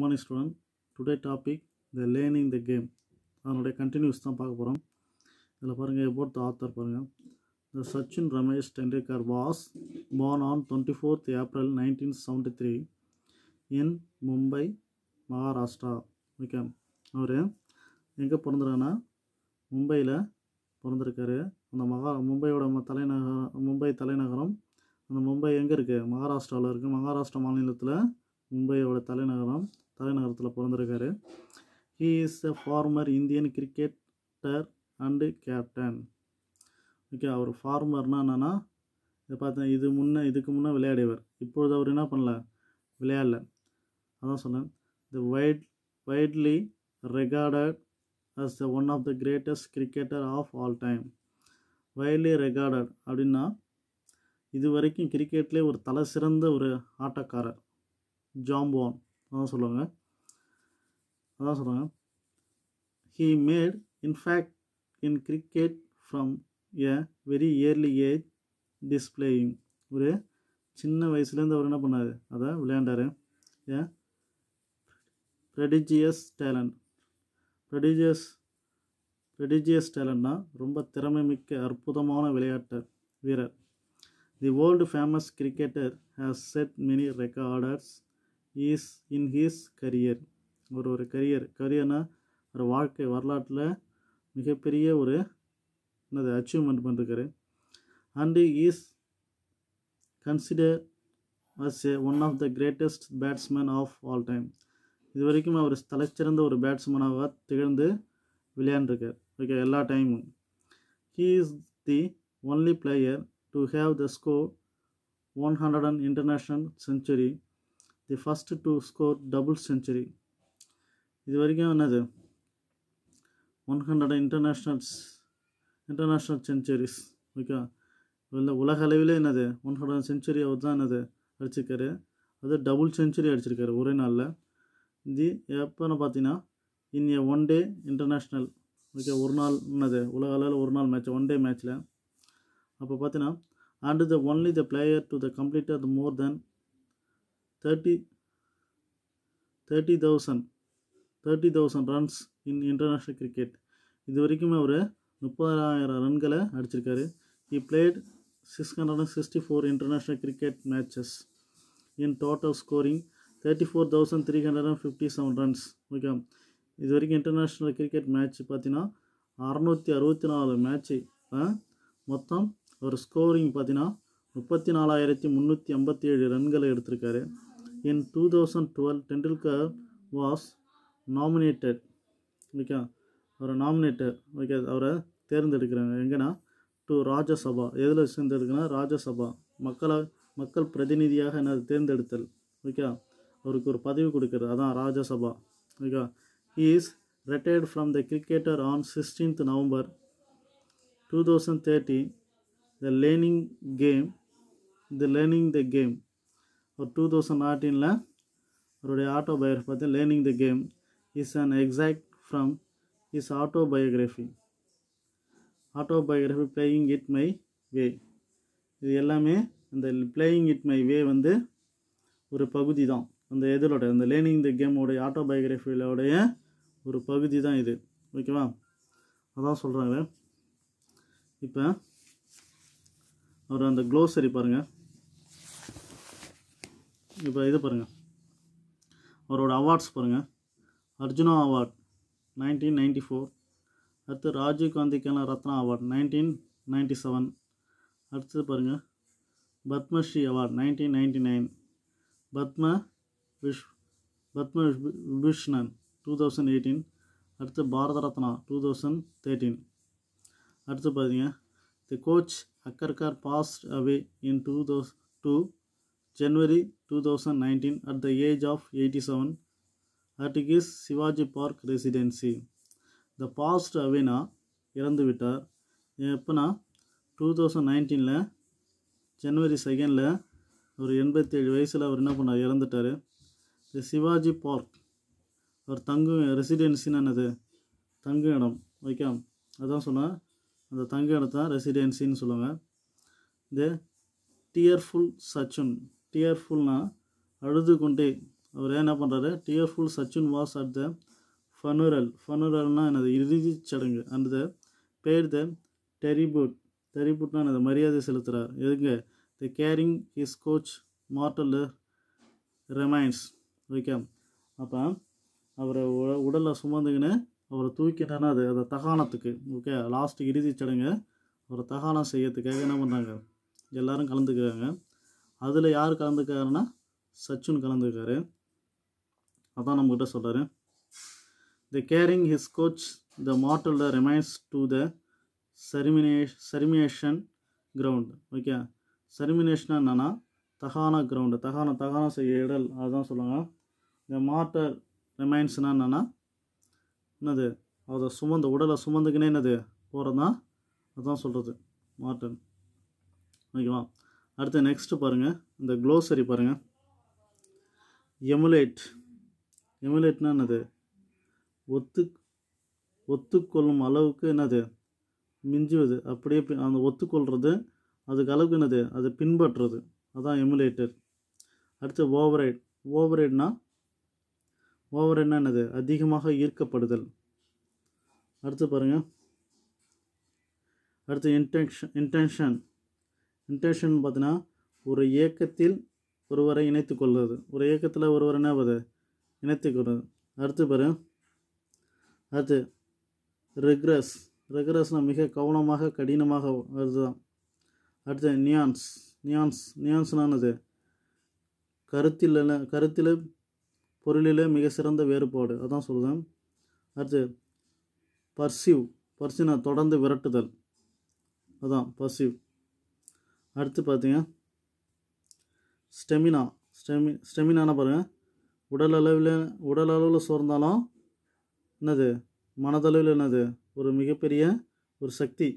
morning student today topic the learning the game அதனுடைய continuous தான் பார்க்க போகிறோம் இதில் பாருங்கள் எபோட் ஆத்தர் பாருங்கள் the Sachin Ramesh Tendulkar was born on twenty fourth April nineteen seventy three in Mumbai Maharashtra okay அவர் எங்கே பிறந்திருக்காருன்னா மும்பையில் பிறந்திருக்காரு அந்த மகா மும்பையோட தலைநகரம் மும்பை தலைநகரம் அந்த மும்பை எங்கே இருக்குது மகாராஷ்டிராவில் இருக்குது மகாராஷ்டிரா மாநிலத்தில் மும்பையோட தலைநகரம் தலைநகரத்தில் பிறந்திருக்காரு he is a former Indian cricketer and captain okay அவர் ஃபார்மர்னா என்னென்னா இதை பார்த்தா இது முன்னே இதுக்கு முன்னே விளையாடியவர் இப்பொழுது அவர் என்ன பண்ணல விளையாடல அதான் சொன்னேன் the wide widely recorded as the one of the greatest cricketer of all time widely recorded அப்படின்னா இது வரைக்கும் கிரிக்கெட்லேயே ஒரு தலை சிறந்த ஒரு ஆட்டக்காரர் ஜாம்போன் அதான் சொல்லுவாங்க அதான் சொல்லுவாங்க he made in fact in cricket from a very early age displaying ஒரு சின்ன வயசுலேருந்து அவர் என்ன பண்ணார் அதை விளையாண்டார் ஏ ப்ரெடிஜியஸ் டேலண்ட் ப்ரெடிஜியஸ் ப்ரெடிஜியஸ் டேலண்ட்னா ரொம்ப திறமை மிக்க அற்புதமான விளையாட்டு வீரர் the world famous cricketer has set many recorders is in his career ஒரு ஒரு கரியர் கரியர்னால் ஒரு வாழ்க்கை வரலாற்றில் மிகப்பெரிய ஒரு என்னது அச்சீவ்மெண்ட் பண்ணிருக்காரு and is consider as a one of the greatest batsman of all time இது வரைக்கும் அவர் தலைச்சிறந்த ஒரு பேட்ஸ்மேனாக திகழ்ந்து விளையாண்டுருக்கார் ஓகே எல்லா டைமும் he is the only player to have the score one hundred and international century the first to score double century இது வரைக்கும் என்னது one hundred internationals international centuries okay இல்லை உலக அளவிலே என்னது ஒன் ஹண்ட்ரட் செஞ்சுரி அவர் தான் என்னது அடிச்சிருக்காரு அது டபுள் செஞ்சுரி அடிச்சிருக்காரு ஒரே நாளில் இது எப்போன்னு பார்த்தீங்கன்னா in a one day international okay ஒரு நாள் என்னது உலக அளவில் ஒரு நாள் மேட்ச் ஒன் டே மேட்ச்சில் அப்போ பார்த்தீங்கன்னா and the only the player to the complete the more than thirty thirty thousand thirty thousand runs in international cricket இது வரைக்குமே அவர் முப்பதாயிரம் ரன்களை அடிச்சிருக்காரு he played six hundred and sixty four international cricket matches in total scoring thirty four thousand three hundred and fifty seven runs okay இது வரைக்கும் international cricket match பார்த்தீங்கன்னா அறநூற்றி அறுபத்தி நாலு மேட்ச்சு மொத்தம் அவர் ஸ்கோரிங் பார்த்தீங்கன்னா முப்பத்தி நாலாயிரத்தி முந்நூற்றி ஐம்பத்தி ஏழு ரன்களை எடுத்திருக்காரு in 2012 Tendulkar was nominated okay அவரை நாமினேட்டர் ஓகே அவரை தேர்ந்தெடுக்கிறாங்க எங்கன்னா டு ராஜ்யசபா எதில் சேர்ந்தெடுக்குன்னா ராஜ்யசபா மக்களை மக்கள் பிரதிநிதியாக என்ன தேர்ந்தெடுத்தல் ஓகே அவருக்கு ஒரு பதவி கொடுக்குறது அதான் Rajya Sabha okay he is retired from the cricketer on sixteenth November two thousand thirty the learning game the learning the game ஒரு டூ தௌசண்ட் நாட்டீனில் அவருடைய ஆட்டோபயோகிராஃபி பார்த்து learning the game is an exact from is autobiography autobiography playing it my way இது எல்லாமே அந்த playing it my வே வந்து ஒரு பகுதி தான் அந்த எதிரோட அந்த லேர்னிங் த கேமோடைய ஆட்டோபயோகிராஃபியோடைய ஒரு பகுதி தான் இது ஓகேவா அதான் சொல்கிறாங்க இப்போ அவர் அந்த க்ளோசரி பாருங்கள் இப்போ இது பாருங்கள் அவரோட அவார்ட்ஸ் பாருங்கள் Arjuna award nineteen ninety four அடுத்து Gandhi Khel Ratna award nineteen ninety seven அடுத்தது பாருங்கள் Padmashri award nineteen ninety nine Padma விஷ் Padma Vibhushan two thousand eighteen அடுத்து Bharat Ratna two thousand thirteen அடுத்து பார்த்தீங்க the coach Achrekar passed away in two thousand two January thousand nineteen 2019 at the age of 87 at his Shivaji park residency the past Avena இறந்துவிட்டார் எப்போனா two thousand நைன்டீனில் ஜனவரி செகண்டில் ஒரு எண்பத்தேழு வயசில் அவர் என்ன பண்ணார் இறந்துட்டார் இது சிவாஜி பார்க் அவர் தங்கும் ரெசிடென்சின்னு என்னது தங்கு இடம் ஓகே அதான் சொன்னேன் அந்த தங்க இடத்தான் ரெசிடென்சின்னு சொல்லுவாங்க இது டியர்ஃபுல் சச்சுன் டியர்ஃபுல்னா அழுது கொண்டே அவர் என்ன பண்ணுறாரு tearful Sachin was at the funeral ஃபனுரல்னால் எனது இறுதிச் சடங்கு அண்ட் த பேர் த டெரிபுட் டெரிபுட்னா எனது மரியாதை செலுத்துகிறார் எதுங்க the carrying his coach mortal remains okay அப்போ அவரை உ உடலில் சுமந்துக்கின்னு அவரை தூக்கிட்டேன்னா அது அதை தகாணத்துக்கு ஓகே லாஸ்ட்டு இறுதிச் சடங்கு அவரை தகானம் செய்யறதுக்காக என்ன பண்ணுறாங்க எல்லோரும் கலந்துக்கிறாங்க அதில் யார் கலந்துக்காருன்னா சச்சின் கலந்துருக்காரு அதான் நம்மக்கிட்ட சொல்கிறாரு the carrying his coach the mortal remains to the செரிமினே செரிமினேஷன் கிரவுண்ட் ஓகே செரிமினேஷன் என்னென்னா தகானா கிரவுண்டு தகானா தகானா செய்ய இடல் அதுதான் சொல்லுவாங்க இந்த மார்டர் ரிமைன்ஸ்னா என்னென்னா என்னது அதை சுமந்து உடலை சுமந்துக்கினே என்னது போகிறது தான் அதுதான் சொல்கிறது மார்டன் ஓகேவா அடுத்து நெக்ஸ்ட்டு பாருங்கள் இந்த க்ளோசரி பாருங்கள் எமுலேட் எமுலேட்னா என்னது ஒத்து ஒத்துக்கொள்ளும் அளவுக்கு என்னது மிஞ்சுவது அப்படியே அந்த ஒத்துக்கொள்கிறது அதுக்கு அளவுக்கு என்னது அது பின்பற்றுறது அதான் எமுலேட்டர் அடுத்து ஓவரைட் ஓவரைட்னா ஓவரைட்னா என்னது அதிகமாக ஈர்க்கப்படுதல் அடுத்து பாருங்கள் அடுத்து இன்டென்ஷன் இன்டென்ஷன் இன்டென்ஷன் பார்த்தீங்கன்னா ஒரு இயக்கத்தில் ஒருவரை இணைத்து கொள்வது ஒரு இயக்கத்தில் ஒருவர் என்ன ஆகுது இணைத்து கொள்வது அடுத்து பாரு அடுத்து ரெக்ரஸ் ரெக்ரஸ்னால் மிக கவனமாக கடினமாக வருது தான் அடுத்து நியான்ஸ் நியான்ஸ் நியான்ஸ்னானது கருத்தில் கருத்தில் பொருளில் மிக சிறந்த வேறுபாடு அதான் சொல்லுவேன் அடுத்து பர்சிவ் பர்சினா தொடர்ந்து விரட்டுதல் அதான் பர்சிவ் அடுத்து பார்த்தீங்க ஸ்டெமினா ஸ்டெமி ஸ்டெமினான பாருங்கள் உடல் அளவில் உடல் அளவில் சோர்ந்தாலும் என்னது மனதளவில் என்னது ஒரு மிகப்பெரிய ஒரு சக்தி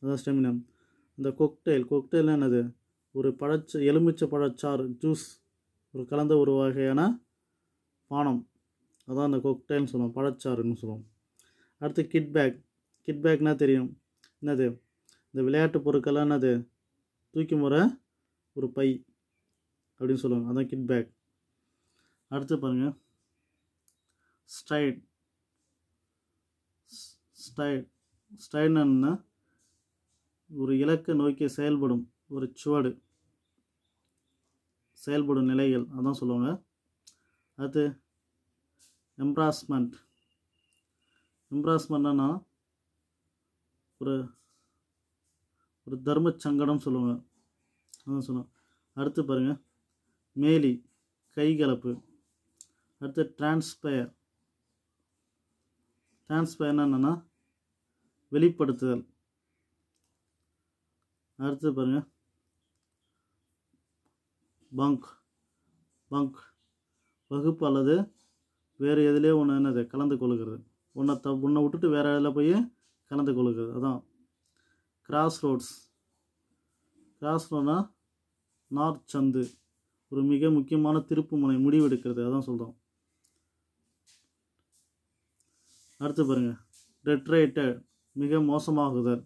அதான் ஸ்டெமினா இந்த கொக்டைல் கொக்டைல் என்னது ஒரு பழச்ச எலுமிச்சை பழச்சாறு ஜூஸ் ஒரு கலந்த ஒரு வகையான பானம் அதான் அந்த கொக்டைல்னு சொல்லுவோம் பழச்சாறுன்னு சொல்லுவோம் அடுத்து கிட்பேக் கிட்பேக்னால் தெரியும் என்னது இந்த விளையாட்டு பொருட்கள்லாம் என்னது தூக்கி வர ஒரு பை அப்படின்னு சொல்லுவாங்க அதான் கிட் பேக் அடுத்து பாருங்கள் ஸ்டைட் ஸ்டைட் ஸ்டைட்னா ஒரு இலக்கை நோக்கி செயல்படும் ஒரு சுவடு செயல்படும் நிலைகள் அதான் சொல்லுவாங்க அடுத்து எம்ப்ராஸ்மெண்ட் எம்ப்ராஸ்மெண்ட்னா ஒரு ஒரு தர்ம சங்கடம் சொல்லுவாங்க அதான் சொல்லுவோம் அடுத்து பாருங்கள் மேலி கைகலப்பு அடுத்து டிரான்ஸ்பயர் டிரான்ஸ்பயர்னா என்னென்னா வெளிப்படுத்துதல் அடுத்து பாருங்கள் பங்க் பங்க் வகுப்பு அல்லது வேறு எதுலேயோ ஒன்று என்னது கலந்து கொள்கிறது ஒன்றை த ஒன்றை விட்டுட்டு வேறு இதில் போய் கலந்து கொள்கிறது அதான் கிராஸ் ரோட்ஸ் கிராஸ் ரோனா நார்த் சந்து ஒரு மிக முக்கியமான திருப்பு முனை முடிவெடுக்கிறது அதான் சொல்கிறோம் அடுத்து பாருங்கள் டெட்ரேட்டட் மிக மோசமாகுதல்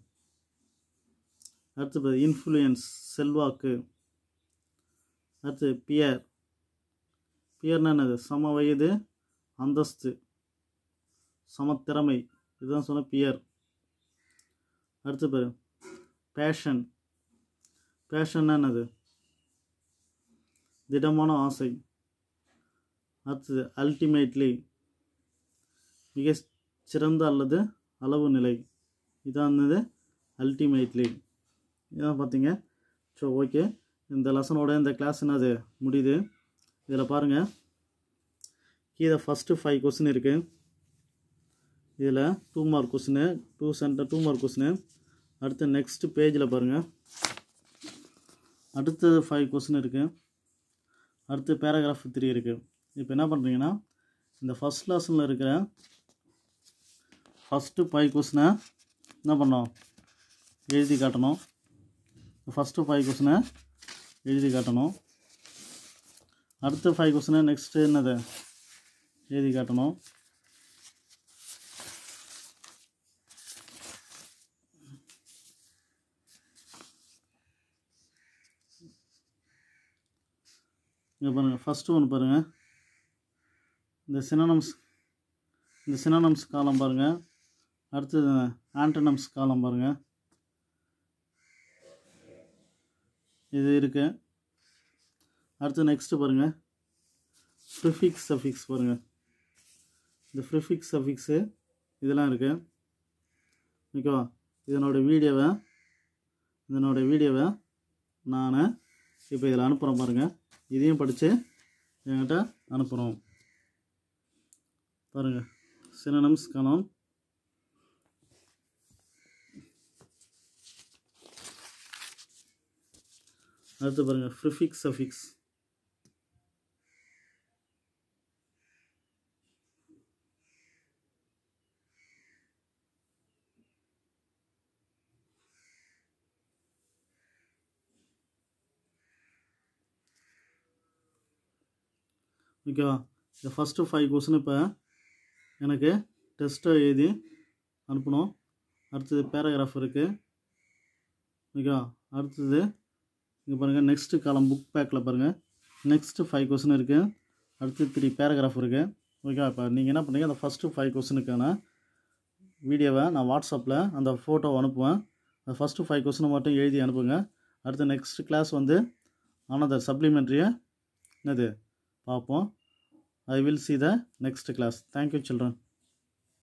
அடுத்து பாரு இன்ஃப்ளூயன்ஸ் செல்வாக்கு அடுத்து பியர் பியர்னா என்னது சம வயது அந்தஸ்து சமத்திறமை இதுதான் சொன்ன பியர் அடுத்து பாரு பேஷன் பேஷன்னா என்னது திடமான ஆசை அடுத்தது அல்டிமேட்லி மிக சிறந்த அல்லது அளவு நிலை இதான் வந்து அல்டிமேட்லி இதான் பார்த்தீங்க ஸோ ஓகே இந்த லெசனோட இந்த கிளாஸ் என்னது முடியுது இதில் பாருங்கள் கீழே ஃபஸ்ட்டு ஃபைவ் கொஸ்டின் இருக்குது இதில் two mark question two centre two mark question அடுத்து நெக்ஸ்ட்டு பேஜில் பாருங்கள் அடுத்தது ஃபைவ் கொஸ்டின் இருக்குது அடுத்து பேராகிராஃப் த்ரீ இருக்குது இப்போ என்ன பண்ணுறீங்கன்னா இந்த ஃபஸ்ட் லெசனில் இருக்கிற ஃபஸ்ட்டு ஃபைவ் கொஸ்டினை என்ன பண்ணோம் எழுதி காட்டணும் ஃபஸ்ட்டு ஃபைவ் கொஸ்டினை எழுதி காட்டணும் அடுத்த ஃபைவ் கொஸ்டினை நெக்ஸ்ட்டு என்னது எழுதி காட்டணும் இங்கே பாருங்கள் ஃபஸ்ட்டு ஒன்று பாருங்கள் இந்த சினானம்ஸ் இந்த சினானம்ஸ் காலம் பாருங்கள் அடுத்தது ஆண்டனம்ஸ் காலம் பாருங்கள் இது இருக்குது அடுத்து நெக்ஸ்ட்டு பாருங்கள் ஃப்ரிஃபிக்ஸ் சஃபிக்ஸ் பாருங்கள் இந்த ஃப்ரிஃபிக்ஸ் சஃபிக்ஸு இதெல்லாம் இருக்குது ஓகேவா இதனோட வீடியோவை இதனோட வீடியோவை நான் இப்போ இதில் அனுப்புகிறேன் பாருங்கள் இதையும் படித்து என்கிட்ட அனுப்புகிறோம் பாருங்கள் சினனம்ஸ் கலாம் அடுத்து பாருங்கள் ஃப்ரிஃபிக்ஸ் சஃபிக்ஸ் ஓகேவா இந்த ஃபஸ்ட்டு ஃபைவ் கொஸ்டின் இப்போ எனக்கு டெஸ்ட்டை எழுதி அனுப்பணும் அடுத்தது பேராகிராஃப் இருக்குது ஓகேவா அடுத்தது இங்கே பாருங்கள் நெக்ஸ்ட்டு காலம் புக் பேக்கில் பாருங்கள் நெக்ஸ்ட்டு ஃபைவ் கொஸ்டின் இருக்குது அடுத்து த்ரீ பேராகிராஃப் இருக்குது ஓகேவா இப்போ நீங்கள் என்ன பண்ணுங்கள் அந்த ஃபஸ்ட்டு ஃபைவ் கொஸ்டினுக்கான வீடியோவை நான் வாட்ஸ்அப்பில் அந்த ஃபோட்டோவை அனுப்புவேன் அந்த ஃபஸ்ட்டு ஃபைவ் கொஸ்டினை மட்டும் எழுதி அனுப்புங்க அடுத்த நெக்ஸ்ட் கிளாஸ் வந்து ஆனதர் சப்ளிமெண்ட்ரியை என்னது பார்ப்போம் I will see the next class thank you children